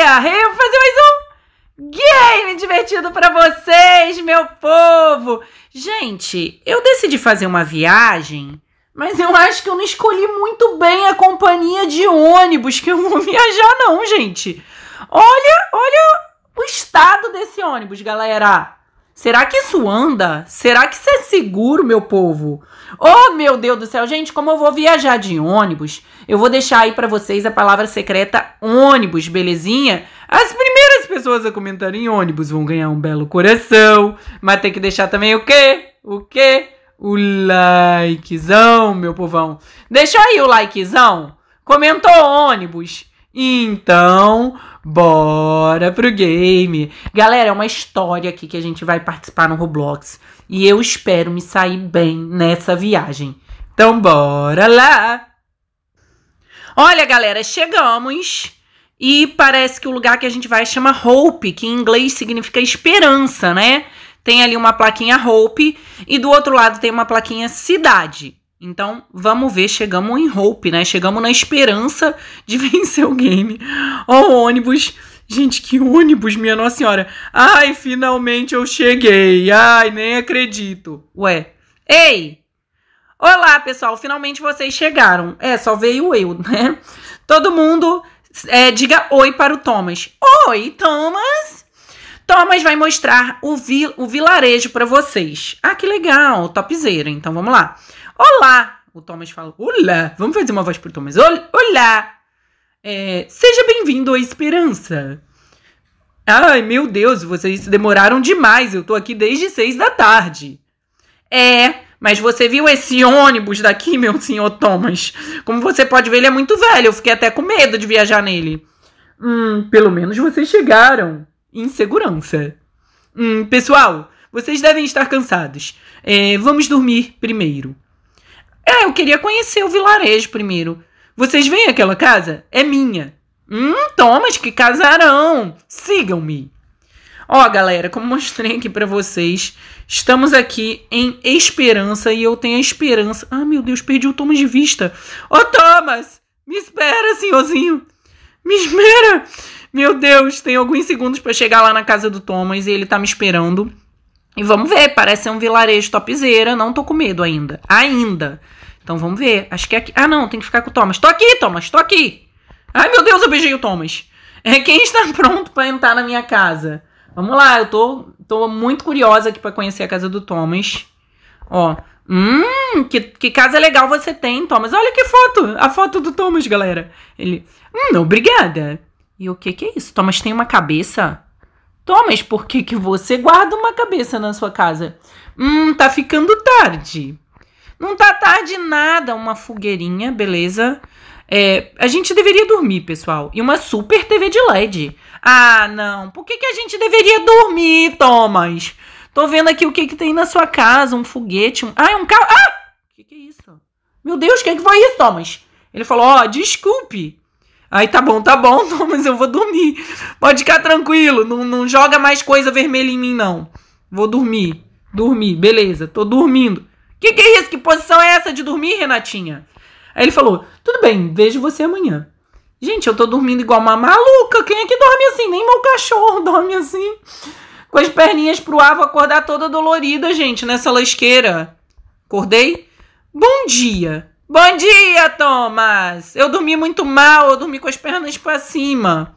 Vou fazer mais um game divertido para vocês, meu povo! Gente, eu decidi fazer uma viagem, mas eu acho que eu não escolhi muito bem a companhia de ônibus que eu vou viajar, não, gente. Olha, olha o estado desse ônibus, galera. Será que isso anda? Será que isso é seguro, meu povo? Oh, meu Deus do céu, gente, como eu vou viajar de ônibus? Eu vou deixar aí para vocês a palavra secreta ônibus, belezinha? As primeiras pessoas a comentarem ônibus vão ganhar um belo coração, mas tem que deixar também o quê? O quê? O likezão, meu povão. Deixa aí o likezão. Comentou ônibus. Então, Bora pro game! Galera, é uma história aqui que a gente vai participar no Roblox. E eu espero me sair bem nessa viagem. Então, bora lá! Olha, galera, chegamos. E parece que o lugar que a gente vai chama Hope, que em inglês significa esperança, né? Tem ali uma plaquinha Hope e do outro lado tem uma plaquinha Cidade. Então, vamos ver, chegamos em hope, né? Chegamos na esperança de vencer o game. Ó, oh, ônibus. Gente, que ônibus, minha Nossa Senhora. Ai, finalmente eu cheguei. Ai, nem acredito. Ué. Ei! Olá, pessoal. Finalmente vocês chegaram. É, só veio eu, né? Todo mundo é, diga oi para o Thomas. Oi, Thomas! Thomas vai mostrar o, vi o vilarejo para vocês. Ah, que legal. Topzera. Então, vamos lá. Olá! O Thomas fala: Olá! Vamos fazer uma voz pro Thomas. Olá! É, seja bem-vindo à Esperança. Ai, meu Deus, vocês demoraram demais. Eu tô aqui desde seis da tarde. É, mas você viu esse ônibus daqui, meu senhor Thomas? Como você pode ver, ele é muito velho. Eu fiquei até com medo de viajar nele. Hum, pelo menos vocês chegaram. Em segurança. Hum, pessoal, vocês devem estar cansados. É, vamos dormir primeiro. É, eu queria conhecer o vilarejo primeiro. Vocês veem aquela casa? É minha. Hum, Thomas, que casarão! Sigam-me! Ó, galera, como mostrei aqui para vocês, estamos aqui em esperança e eu tenho a esperança. Ah, meu Deus, perdi o Thomas de vista. Ô, Thomas! Me espera, senhorzinho! Me espera! Meu Deus, tem alguns segundos para chegar lá na casa do Thomas e ele tá me esperando. E vamos ver, parece ser um vilarejo topzeira, não tô com medo ainda. Ainda. Então vamos ver. Acho que é aqui. Ah, não, tem que ficar com o Thomas. Tô aqui, Thomas, tô aqui. Ai, meu Deus, eu beijei o Thomas. É quem está pronto para entrar na minha casa? Vamos lá, eu tô, tô muito curiosa aqui para conhecer a casa do Thomas. Ó. Hum, que, que casa legal você tem, Thomas. Olha que foto! A foto do Thomas, galera. Ele. Hum, obrigada. E o que que é isso? Thomas tem uma cabeça? Tô, mas por que, que você guarda uma cabeça na sua casa? Hum, tá ficando tarde. Não tá tarde nada, uma fogueirinha, beleza? É, a gente deveria dormir, pessoal. E uma super TV de LED. Ah, não. Por que, que a gente deveria dormir, Thomas? Tô vendo aqui o que, que tem na sua casa. Um foguete. Um... Ah, é um carro. Ah! O que, que é isso? Meu Deus, o que, que foi isso, Thomas? Ele falou: Ó, oh, desculpe. Aí tá bom, tá bom, mas eu vou dormir. Pode ficar tranquilo, não, não joga mais coisa vermelha em mim, não. Vou dormir. Dormir, beleza, tô dormindo. Que que é isso? Que posição é essa de dormir, Renatinha? Aí ele falou: Tudo bem, vejo você amanhã. Gente, eu tô dormindo igual uma maluca. Quem é que dorme assim? Nem meu cachorro dorme assim. Com as perninhas pro ar, vou acordar toda dolorida, gente, nessa lasqueira. Acordei? Bom dia. Bom dia, Thomas! Eu dormi muito mal, eu dormi com as pernas para cima.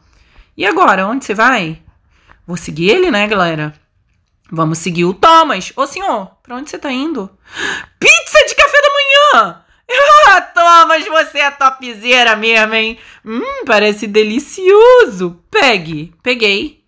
E agora, onde você vai? Vou seguir ele, né, galera? Vamos seguir o Thomas. Ô, senhor, para onde você tá indo? Pizza de café da manhã! Ah, Thomas, você é topzera, mesmo, hein? Hum, parece delicioso. Pegue. Peguei.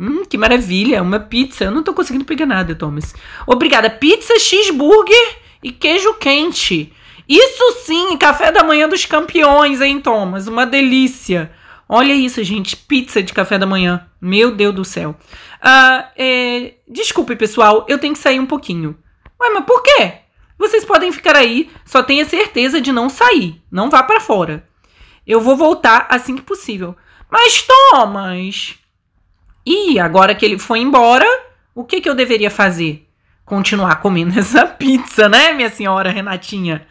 Hum, que maravilha, uma pizza. Eu não tô conseguindo pegar nada, Thomas. Obrigada. Pizza, cheeseburger e queijo quente. Isso sim, café da manhã dos campeões, hein, Thomas? Uma delícia. Olha isso, gente. Pizza de café da manhã. Meu Deus do céu. Ah, é... Desculpe, pessoal. Eu tenho que sair um pouquinho. Ué, mas por quê? Vocês podem ficar aí. Só tenha certeza de não sair. Não vá para fora. Eu vou voltar assim que possível. Mas, Thomas... E agora que ele foi embora, o que, que eu deveria fazer? continuar comendo essa pizza, né, minha senhora Renatinha?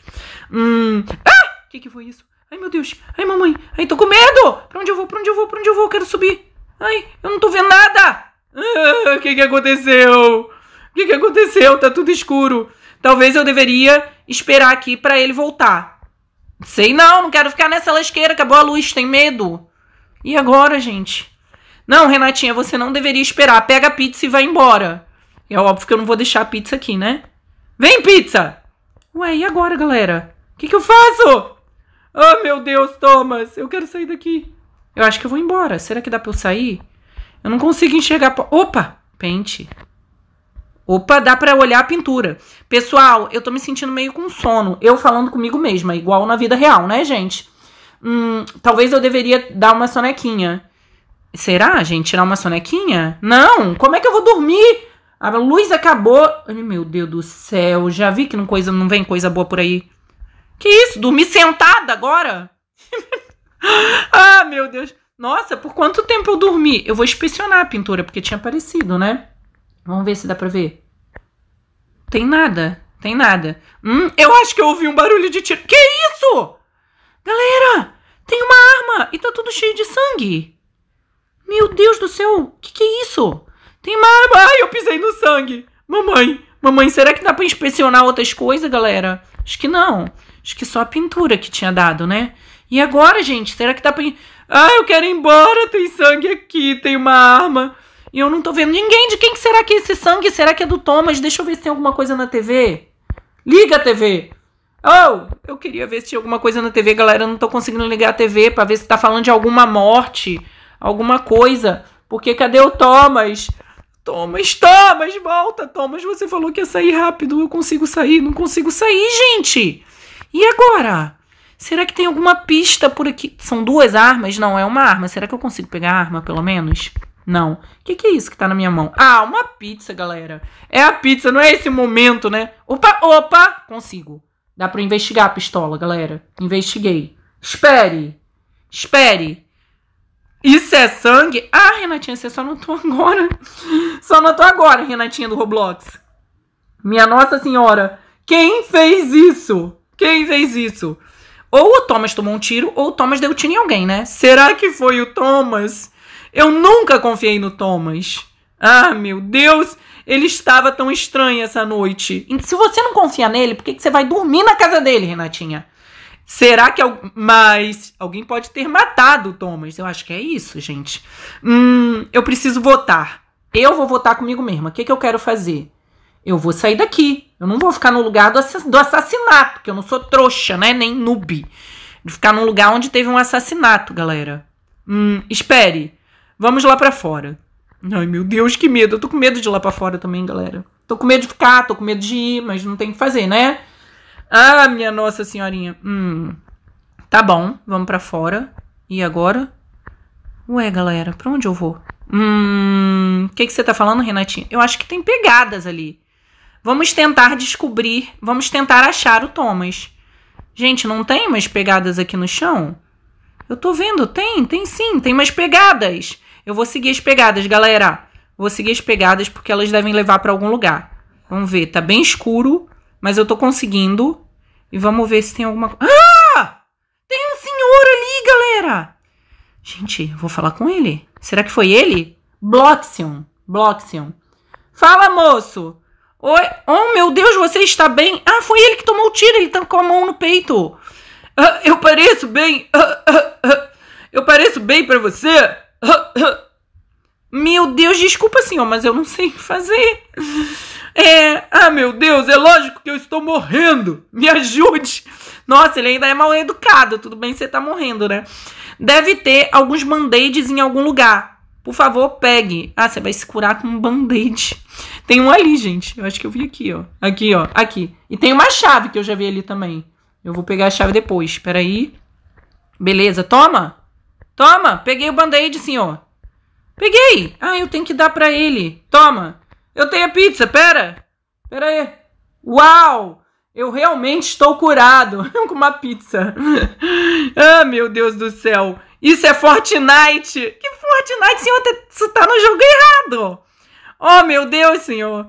Hum. Ah! O que, que foi isso? Ai, meu Deus. Ai, mamãe. Ai, tô com medo. Pra onde eu vou? Pra onde eu vou? Pra onde eu vou? Eu quero subir. Ai, eu não tô vendo nada. Ah, o ah, que, que aconteceu? O que, que aconteceu? Tá tudo escuro. Talvez eu deveria esperar aqui para ele voltar. Sei não, não quero ficar nessa lasqueira. Acabou a luz, tem medo. E agora, gente? Não, Renatinha, você não deveria esperar. Pega a pizza e vai embora. É óbvio que eu não vou deixar a pizza aqui, né? Vem, pizza! Ué, e agora, galera? O que, que eu faço? Ah, oh, meu Deus, Thomas, eu quero sair daqui. Eu acho que eu vou embora. Será que dá pra eu sair? Eu não consigo enxergar. Opa! Pente. Opa, dá para olhar a pintura. Pessoal, eu tô me sentindo meio com sono. Eu falando comigo mesma, igual na vida real, né, gente? Hum, talvez eu deveria dar uma sonequinha. Será, gente? Tirar uma sonequinha? Não! Como é que eu vou dormir? A luz acabou. Ai, meu Deus do céu, já vi que não, coisa, não vem coisa boa por aí. Que isso? Dormi sentada agora? ah, meu Deus. Nossa, por quanto tempo eu dormi? Eu vou inspecionar a pintura, porque tinha aparecido, né? Vamos ver se dá pra ver. Tem nada, tem nada. Hum, eu acho que eu ouvi um barulho de tiro. Que isso? Galera, tem uma arma e tá tudo cheio de sangue. Meu Deus do céu, que que é isso? Tem marmo! Ai, eu pisei no sangue! Mamãe! Mamãe, será que dá pra inspecionar outras coisas, galera? Acho que não. Acho que só a pintura que tinha dado, né? E agora, gente? Será que dá pra. Ah, eu quero ir embora! Tem sangue aqui, tem uma arma. E eu não tô vendo ninguém. De quem será que é esse sangue? Será que é do Thomas? Deixa eu ver se tem alguma coisa na TV. Liga a TV! Oh, eu queria ver se tinha alguma coisa na TV, galera. Eu não tô conseguindo ligar a TV pra ver se tá falando de alguma morte, alguma coisa. Porque cadê o Thomas? Thomas, Thomas, volta, Thomas. Você falou que ia sair rápido. Eu consigo sair, não consigo sair, gente. E agora? Será que tem alguma pista por aqui? São duas armas? Não, é uma arma. Será que eu consigo pegar a arma, pelo menos? Não. O que, que, é isso que tá na minha mão? Ah, uma pizza, galera. É a pizza, não é esse momento, né? Opa, opa! Consigo. Dá pra investigar a pistola, galera. Investiguei. Espere. Espere. Isso é sangue? Ah, Renatinha, você só notou agora. Só notou agora, Renatinha do Roblox. Minha Nossa Senhora, quem fez isso? Quem fez isso? Ou o Thomas tomou um tiro, ou o Thomas deu tiro em alguém, né? Será que foi o Thomas? Eu nunca confiei no Thomas. Ah, meu Deus, ele estava tão estranho essa noite. Se você não confia nele, por que, que você vai dormir na casa dele, Renatinha? Será que. Mas alguém pode ter matado o Thomas. Eu acho que é isso, gente. Hum, eu preciso votar. Eu vou votar comigo mesma. O que, que eu quero fazer? Eu vou sair daqui. Eu não vou ficar no lugar do, assass... do assassinato, porque eu não sou trouxa, né? Nem noob. De ficar num lugar onde teve um assassinato, galera. Hum, espere. Vamos lá para fora. Ai, meu Deus, que medo. Eu tô com medo de ir lá pra fora também, galera. Tô com medo de ficar, tô com medo de ir, mas não tem o que fazer, né? Ah, minha Nossa Senhorinha. Hum. Tá bom, vamos para fora. E agora? Ué, galera, pra onde eu vou? Hum. O que, que você tá falando, Renatinha? Eu acho que tem pegadas ali. Vamos tentar descobrir. Vamos tentar achar o Thomas. Gente, não tem umas pegadas aqui no chão? Eu tô vendo, tem, tem sim, tem mais pegadas. Eu vou seguir as pegadas, galera. Vou seguir as pegadas porque elas devem levar para algum lugar. Vamos ver, tá bem escuro, mas eu tô conseguindo. E vamos ver se tem alguma coisa. Ah! Tem um senhor ali, galera! Gente, vou falar com ele. Será que foi ele? Bloxion. Bloxion. Fala, moço! Oi. Oh, meu Deus, você está bem? Ah, foi ele que tomou o tiro, ele tá com a mão no peito. Ah, eu pareço bem. Ah, ah, ah. eu pareço bem para você? Ah, ah. Meu Deus, desculpa, senhor, mas eu não sei o que fazer. É, ah, meu Deus, é lógico que eu estou morrendo. Me ajude. Nossa, ele ainda é mal educado. Tudo bem, você tá morrendo, né? Deve ter alguns band-aids em algum lugar. Por favor, pegue. Ah, você vai se curar com um band-aid. Tem um ali, gente. Eu acho que eu vi aqui, ó. Aqui, ó. Aqui. E tem uma chave que eu já vi ali também. Eu vou pegar a chave depois. Peraí. Beleza, toma. Toma. Peguei o band-aid, senhor. Peguei. Ah, eu tenho que dar para ele. Toma. Eu tenho a pizza, pera! Pera aí. Uau! Eu realmente estou curado com uma pizza. ah, meu Deus do céu. Isso é Fortnite! Que Fortnite, senhor? Você tá-, tá no jogo errado! Oh, meu Deus, senhor.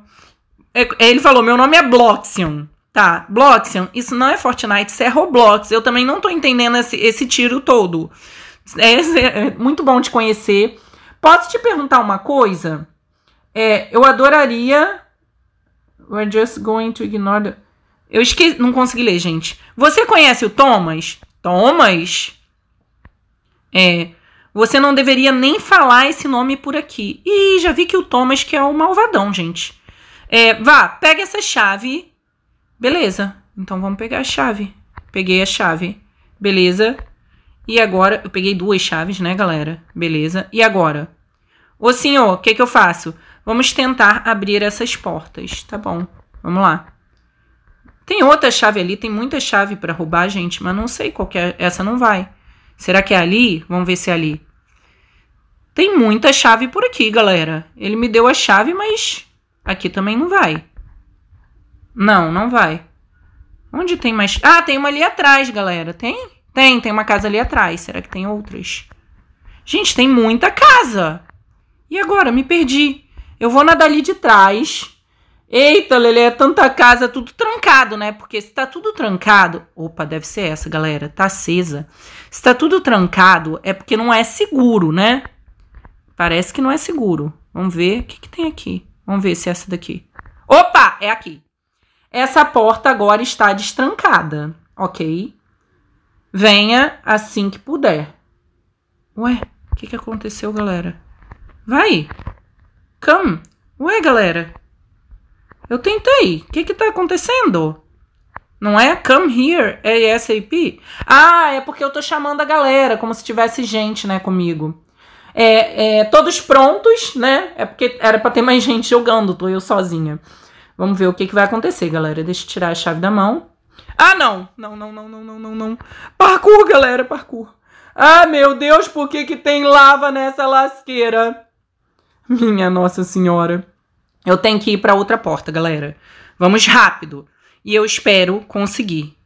É, é, ele falou, meu nome é Bloxion. Tá, Bloxion, isso não é Fortnite, isso é Roblox. Eu também não tô entendendo esse, esse tiro todo. É, é, é muito bom te conhecer. Posso te perguntar uma coisa? É, eu adoraria. We're just going to ignore. The... Eu esqueci. Não consegui ler, gente. Você conhece o Thomas? Thomas? É. Você não deveria nem falar esse nome por aqui. E já vi que o Thomas que é o malvadão, gente. É, vá, pega essa chave. Beleza. Então vamos pegar a chave. Peguei a chave. Beleza. E agora, eu peguei duas chaves, né, galera? Beleza. E agora? Ô senhor, o que, que eu faço? Vamos tentar abrir essas portas, tá bom? Vamos lá. Tem outra chave ali, tem muita chave para roubar, gente, mas não sei qual é. Essa não vai. Será que é ali? Vamos ver se é ali. Tem muita chave por aqui, galera. Ele me deu a chave, mas aqui também não vai. Não, não vai. Onde tem mais? Ah, tem uma ali atrás, galera. Tem? Tem, tem uma casa ali atrás. Será que tem outras? Gente, tem muita casa. E agora? Me perdi. Eu vou na dali de trás. Eita, Lele, é tanta casa, tudo trancado, né? Porque se tá tudo trancado. Opa, deve ser essa, galera. Tá acesa. Se tá tudo trancado, é porque não é seguro, né? Parece que não é seguro. Vamos ver o que, que tem aqui. Vamos ver se é essa daqui. Opa, é aqui. Essa porta agora está destrancada, ok? Venha assim que puder. Ué, o que, que aconteceu, galera? Vai. Cam? Ué, galera? Eu tentei. O que que tá acontecendo? Não é come here, é ASAP? Ah, é porque eu tô chamando a galera, como se tivesse gente, né, comigo. É, é todos prontos, né? É porque era pra ter mais gente jogando, tô eu sozinha. Vamos ver o que, que vai acontecer, galera. Deixa eu tirar a chave da mão. Ah, não! Não, não, não, não, não, não, não. Parkour, galera, parkour. Ah, meu Deus, por que que tem lava nessa lasqueira? Minha Nossa Senhora. Eu tenho que ir para outra porta, galera. Vamos rápido. E eu espero conseguir.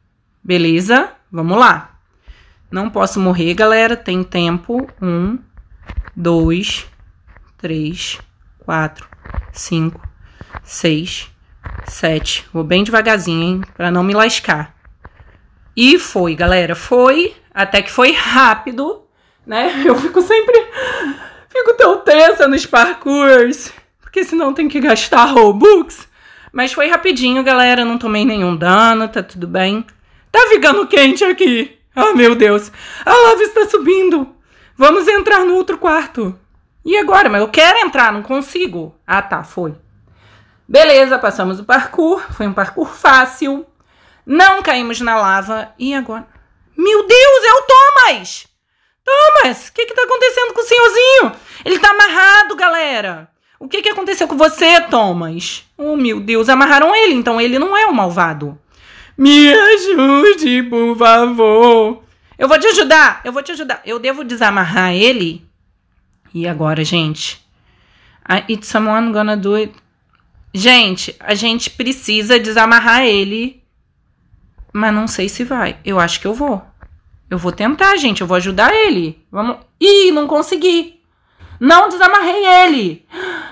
Beleza? Vamos lá. Não posso morrer, galera. Tem tempo. Um, dois, três, quatro, cinco, seis, sete. Vou bem devagarzinho, hein? Pra não me lascar. E foi, galera. Foi. Até que foi rápido, né? Eu fico sempre pensa nos parkours, porque senão tem que gastar Robux. Mas foi rapidinho, galera, não tomei nenhum dano, tá tudo bem. Tá ficando quente aqui. Ah, meu Deus. A lava está subindo. Vamos entrar no outro quarto. E agora? Mas eu quero entrar, não consigo. Ah, tá, foi. Beleza, passamos o parkour. Foi um parkour fácil. Não caímos na lava. E agora? Meu Deus, é o galera. O que, que aconteceu com você, Thomas? Oh, meu Deus, amarraram ele, então ele não é o um malvado. Me ajude, por favor. Eu vou te ajudar, eu vou te ajudar. Eu devo desamarrar ele? E agora, gente? I, ah, it's someone gonna do it. Gente, a gente precisa desamarrar ele. Mas não sei se vai. Eu acho que eu vou. Eu vou tentar, gente. Eu vou ajudar ele. Vamos. Ih, não consegui. Não desamarrei ele.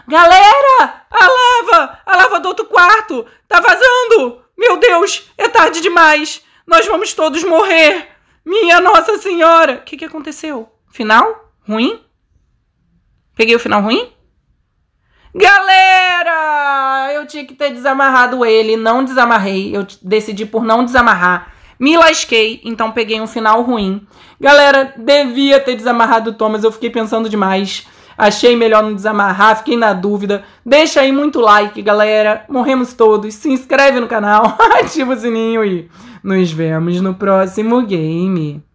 Galera, a lava, a lava do outro quarto, tá vazando. Meu Deus, é tarde demais. Nós vamos todos morrer. Minha Nossa Senhora. O que, que aconteceu? Final? Ruim? Peguei o final ruim? Galera, eu tinha que ter desamarrado ele, não desamarrei, eu decidi por não desamarrar. Me lasquei, então peguei um final ruim. Galera, devia ter desamarrado o Thomas, eu fiquei pensando demais. Achei melhor não desamarrar, fiquei na dúvida. Deixa aí muito like, galera. Morremos todos. Se inscreve no canal, ativa o sininho e nos vemos no próximo game.